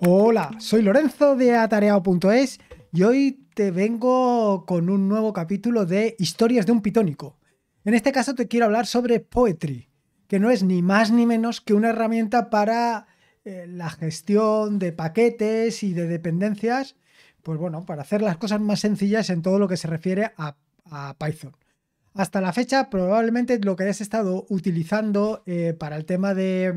Hola, soy Lorenzo de atareado.es y hoy te vengo con un nuevo capítulo de Historias de un pitónico. En este caso te quiero hablar sobre Poetry, que no es ni más ni menos que una herramienta para eh, la gestión de paquetes y de dependencias, pues bueno, para hacer las cosas más sencillas en todo lo que se refiere a, Python. Hasta la fecha probablemente lo que hayas estado utilizando eh, para el tema de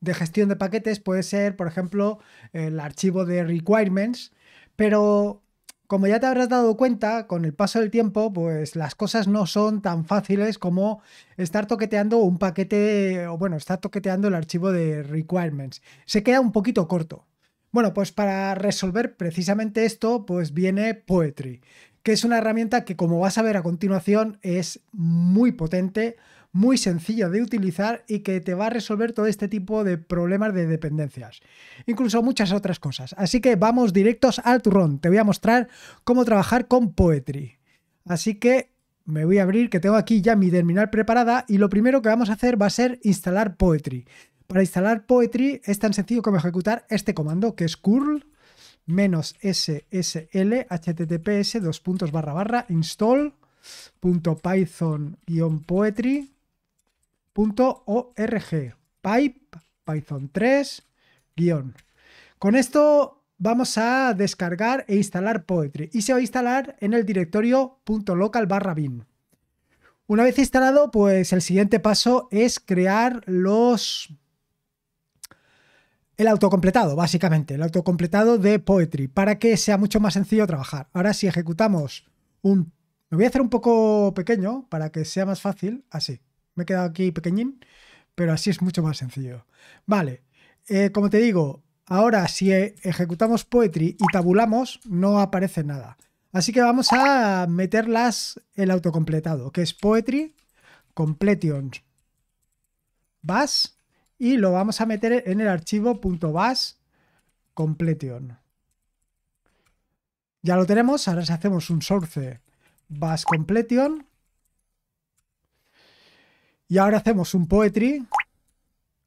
de gestión de paquetes puede ser, por ejemplo, el archivo de requirements, pero como ya te habrás dado cuenta, con el paso del tiempo, pues las cosas no son tan fáciles como estar toqueteando un paquete, o bueno, estar toqueteando el archivo de requirements. Se queda un poquito corto. Bueno, pues para resolver precisamente esto, pues viene Poetry, que es una herramienta que, como vas a ver a continuación, es muy potente muy sencilla de utilizar y que te va a resolver todo este tipo de problemas de dependencias, incluso muchas otras cosas. Así que vamos directos al turrón. Te voy a mostrar cómo trabajar con Poetry. Así que me voy a abrir, que tengo aquí ya mi terminal preparada y lo primero que vamos a hacer va a ser instalar Poetry. Para instalar Poetry es tan sencillo como ejecutar este comando que es curl ssl https barra install.python-poetry .org Pipe, Python 3, guión. Con esto vamos a descargar e instalar Poetry y se va a instalar en el directorio .local barra bin. Una vez instalado, pues el siguiente paso es crear los... El autocompletado, básicamente, el autocompletado de Poetry, para que sea mucho más sencillo trabajar. Ahora si ejecutamos un... Me voy a hacer un poco pequeño para que sea más fácil, así. Me he quedado aquí pequeñín, pero así es mucho más sencillo. Vale, eh, como te digo, ahora si e, ejecutamos Poetry y tabulamos, no aparece nada. Así que vamos a meterlas el autocompletado, que es Poetry, completion Bas, y lo vamos a meter en el archivo bas completion. Ya lo tenemos, ahora si hacemos un source bas completion, y ahora hacemos un poetry.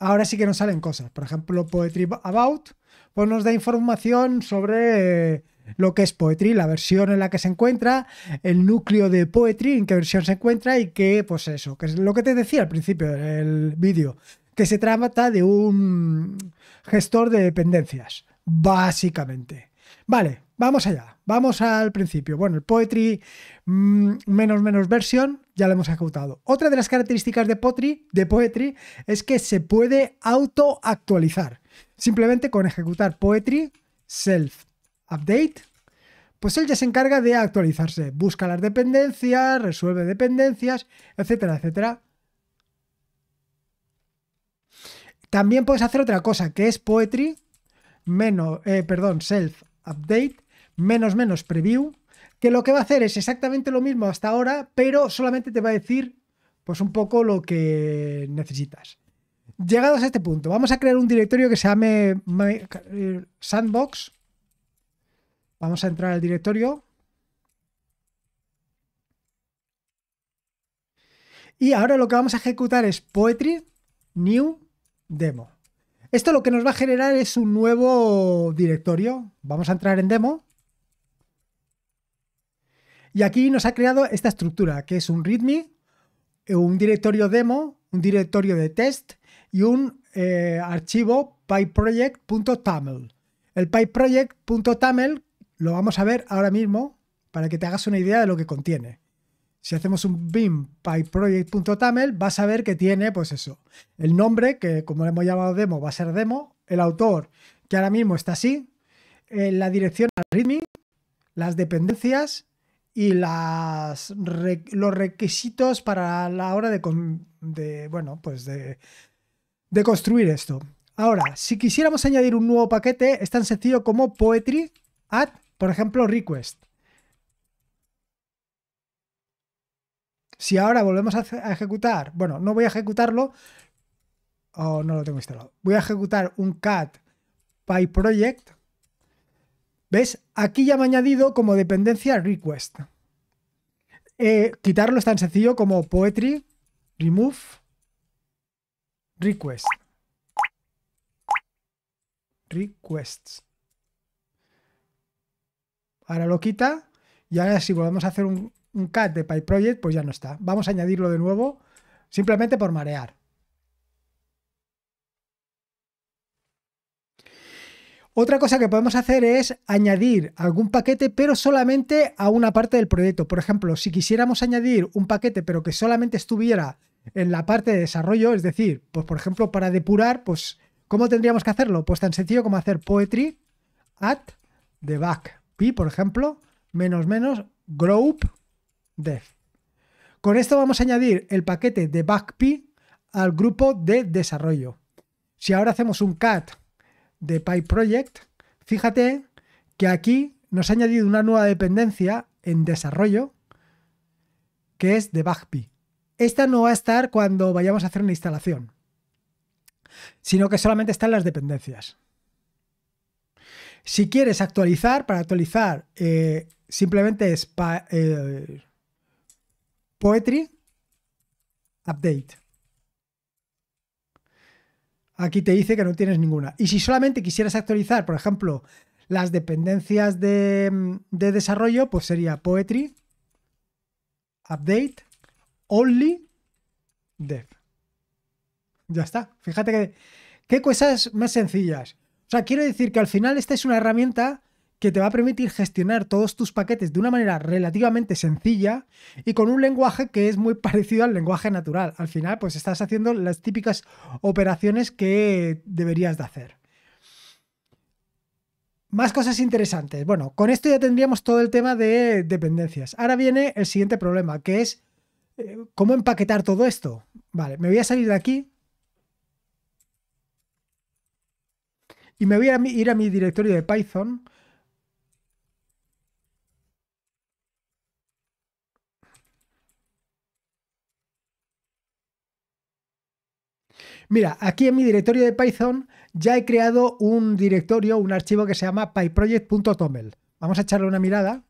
Ahora sí que nos salen cosas. Por ejemplo, poetry about, pues nos da información sobre eh, lo que es Poetry, la versión en la que se encuentra, el núcleo de Poetry, en qué versión se encuentra y qué, pues eso, que es lo que te decía al principio del vídeo, que se trata de un gestor de dependencias, básicamente. Vale, vamos allá. Vamos al principio. Bueno, el Poetry mm, menos menos versión ya lo hemos ejecutado. Otra de las características de, de Poetry es que se puede autoactualizar. Simplemente con ejecutar Poetry self update, pues él ya se encarga de actualizarse. Busca las dependencias, resuelve dependencias, etcétera, etcétera. También puedes hacer otra cosa que es Poetry menos, eh, perdón, self update menos menos preview, que lo que va a hacer es exactamente lo mismo hasta ahora, pero solamente te va a decir pues un poco lo que necesitas. Llegados a este punto, vamos a crear un directorio que se llame eh, Sandbox. Vamos a entrar al directorio. Y ahora lo que vamos a ejecutar es Poetry New Demo. Esto lo que nos va a generar es un nuevo directorio. Vamos a entrar en demo. Y aquí nos ha creado esta estructura, que es un README, eh, un directorio demo, un directorio de test y un eh, archivo pyproject.taml. El pyproject.taml lo vamos a ver ahora mismo para que te hagas una idea de lo que contiene. Si hacemos un bim pyproject.taml vas a ver que tiene, pues eso, el nombre, que como le hemos llamado demo, va a ser demo, el autor, que ahora mismo está así, eh, la dirección al README, las dependencias, y los requisitos para la hora de, bueno, pues de, construir esto. Ahora, si quisiéramos añadir un nuevo paquete, es tan sencillo como poetry add, por ejemplo, request. Si ahora volvemos a ejecutar, bueno, no voy a ejecutarlo, o no lo tengo instalado, voy a ejecutar un cat by ¿Ves? Aquí ya me ha añadido como dependencia request. Eh, quitarlo es tan sencillo como poetry, remove, request. Requests. Ahora lo quita. Y ahora si volvemos a hacer un, un cat de PyProject, pues ya no está. Vamos a añadirlo de nuevo, simplemente por marear. Otra cosa que podemos hacer es añadir algún paquete, pero solamente a una parte del proyecto. Por ejemplo, si quisiéramos añadir un paquete, pero que solamente estuviera en la parte de desarrollo, es decir, pues por ejemplo, para depurar, pues, ¿cómo tendríamos que hacerlo? Pues tan sencillo como hacer poetry at the por ejemplo, menos menos group dev. Con esto vamos a añadir el paquete de al grupo de desarrollo. Si ahora hacemos un cat de PyProject, fíjate que aquí nos ha añadido una nueva dependencia en desarrollo que es de Esta no va a estar cuando vayamos a hacer una instalación, sino que solamente están las dependencias. Si quieres actualizar, para actualizar eh, simplemente es eh, Poetry Update. Aquí te dice que no tienes ninguna. Y si solamente quisieras actualizar, por ejemplo, las dependencias mm, de, desarrollo, pues sería Poetry, Update, Only, Dev. Ya está. Fíjate que. Qué cosas más sencillas. O sea, quiero decir que al final esta es una herramienta que te va a permitir gestionar todos tus paquetes de una manera relativamente sencilla y con un lenguaje que es muy parecido al lenguaje natural. Al final, pues estás haciendo las típicas operaciones que deberías de hacer. Más cosas interesantes. Bueno, con esto ya tendríamos todo el tema de dependencias. Ahora viene el siguiente problema, que es eh, cómo empaquetar todo esto. Vale, me voy a salir de aquí, y me voy a ir a mi directorio de Python Mira, aquí en mi directorio de Python ya he creado un directorio, un archivo que se llama pyproject.toml. Vamos a echarle una mirada.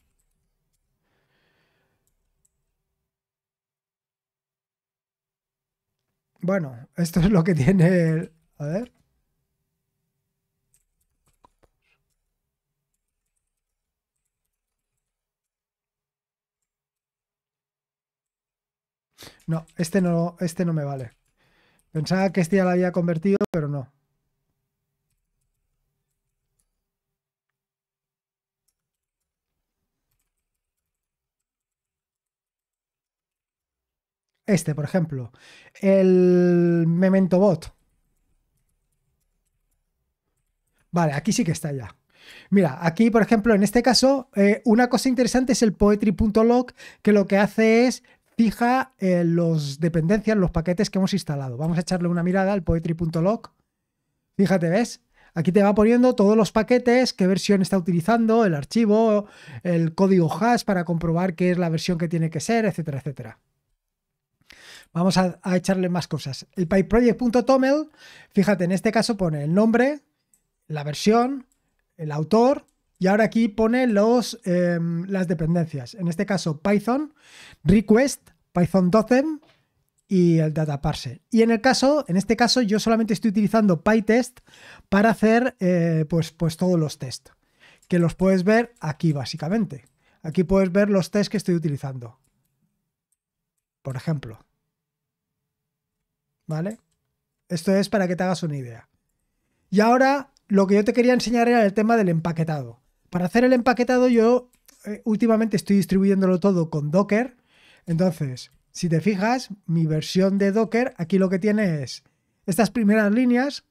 Bueno, esto es lo que tiene A ver. No, este no, este no me vale. Pensaba que este ya lo había convertido, pero no. Este, por ejemplo. El Memento Bot. Vale, aquí sí que está ya. Mira, aquí, por ejemplo, en este caso, eh, una cosa interesante es el poetry.log, que lo que hace es fija las eh, los dependencias, los paquetes que hemos instalado. Vamos a echarle una mirada al poetry.log. Fíjate, ¿ves? Aquí te va poniendo todos los paquetes, qué versión está utilizando, el archivo, el código hash para comprobar qué es la versión que tiene que ser, etcétera, etcétera. Vamos a, echarle más cosas. El pyproject.toml, fíjate, en este caso pone el nombre, la versión, el autor, y ahora aquí pone los, em, las dependencias. En este caso, Python, request, Python 12 y el data Parse Y en el caso, en este caso, yo solamente estoy utilizando PyTest para hacer eh, pues, pues todos los tests que los puedes ver aquí básicamente. Aquí puedes ver los tests que estoy utilizando. Por ejemplo. ¿Vale? Esto es para que te hagas una idea. Y ahora lo que yo te quería enseñar era el tema del empaquetado. Para hacer el empaquetado yo eh, últimamente estoy distribuyéndolo todo con Docker entonces, si te fijas, mi versión de Docker aquí lo que tiene es estas primeras líneas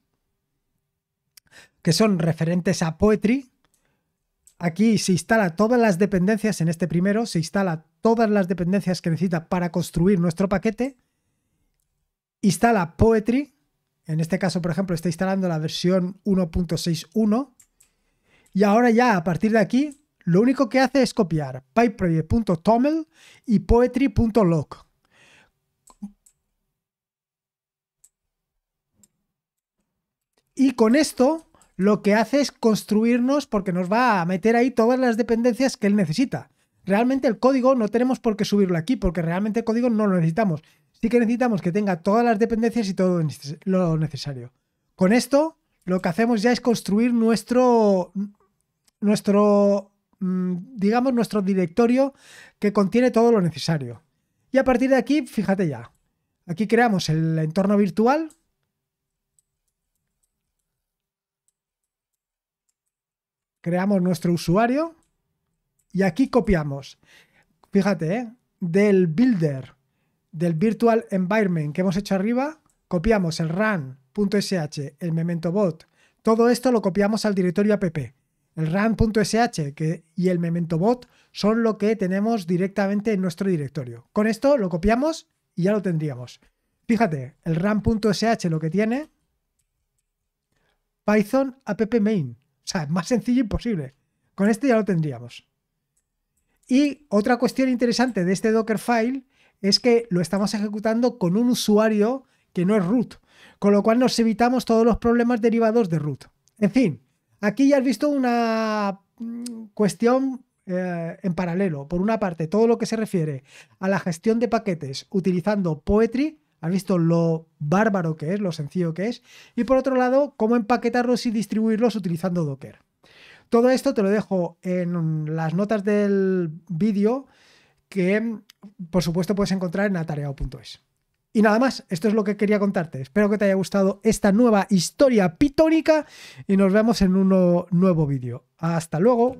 que son referentes a Poetry. Aquí se instala todas las dependencias, en este primero se instala todas las dependencias que necesita para construir nuestro paquete. Instala Poetry, en este caso, por ejemplo, está instalando la versión 1.61. Y ahora ya a partir de aquí lo único que hace es copiar pipeproject.toml y poetry.log. Y con esto lo que hace es construirnos porque nos va a meter ahí todas las dependencias que él necesita. Realmente el código no tenemos por qué subirlo aquí porque realmente el código no lo necesitamos. Sí que necesitamos que tenga todas las dependencias y todo lo necesario. Con esto lo que hacemos ya es construir nuestro, nuestro Mm, digamos, nuestro directorio que contiene todo lo necesario. Y a partir de aquí, fíjate ya, aquí creamos el entorno virtual. Creamos nuestro usuario y aquí copiamos. Fíjate, ¿eh? del builder, del virtual environment que hemos hecho arriba, copiamos el run.sh, el memento bot. Todo esto lo copiamos al directorio app el ram.sh y el memento bot son lo que tenemos directamente en nuestro directorio. Con esto lo copiamos y ya lo tendríamos. Fíjate, el ram.sh lo que tiene, Python app main. O sea, más sencillo imposible. Con este ya lo tendríamos. Y otra cuestión interesante de este Dockerfile es que lo estamos ejecutando con un usuario que no es root, con lo cual nos evitamos todos los problemas derivados de root. En fin, Aquí ya has visto una mm, cuestión eh, en paralelo. Por una parte, todo lo que se refiere a la gestión de paquetes utilizando Poetry, has visto lo bárbaro que es, lo sencillo que es, y por otro lado, cómo empaquetarlos y distribuirlos utilizando Docker. Todo esto te lo dejo en las notas del vídeo que, por supuesto, puedes encontrar en atareado.es. Y nada más, esto es lo que quería contarte. Espero que te haya gustado esta nueva historia pitónica y nos vemos en un nuevo vídeo. Hasta luego.